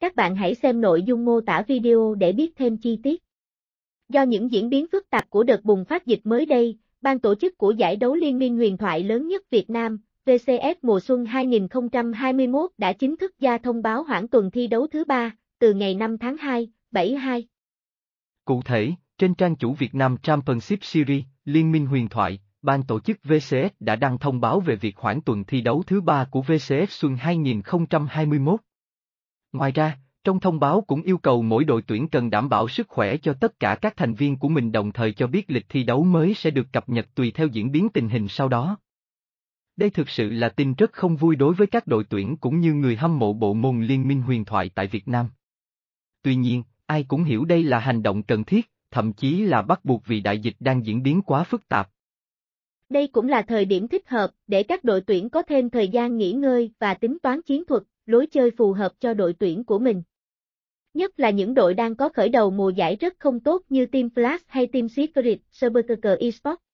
Các bạn hãy xem nội dung mô tả video để biết thêm chi tiết. Do những diễn biến phức tạp của đợt bùng phát dịch mới đây, ban tổ chức của giải đấu Liên minh huyền thoại lớn nhất Việt Nam, VCS mùa xuân 2021 đã chính thức ra thông báo hoãn tuần thi đấu thứ ba, từ ngày 5 tháng 2, 72. Cụ thể, trên trang chủ Việt Nam Championship Series, Liên minh huyền thoại, ban tổ chức VCS đã đăng thông báo về việc hoãn tuần thi đấu thứ ba của VCS xuân 2021. Ngoài ra, trong thông báo cũng yêu cầu mỗi đội tuyển cần đảm bảo sức khỏe cho tất cả các thành viên của mình đồng thời cho biết lịch thi đấu mới sẽ được cập nhật tùy theo diễn biến tình hình sau đó. Đây thực sự là tin rất không vui đối với các đội tuyển cũng như người hâm mộ bộ môn liên minh huyền thoại tại Việt Nam. Tuy nhiên, ai cũng hiểu đây là hành động cần thiết, thậm chí là bắt buộc vì đại dịch đang diễn biến quá phức tạp. Đây cũng là thời điểm thích hợp để các đội tuyển có thêm thời gian nghỉ ngơi và tính toán chiến thuật, lối chơi phù hợp cho đội tuyển của mình. Nhất là những đội đang có khởi đầu mùa giải rất không tốt như Team Flash hay Team Secret, Cyberkerker Esports.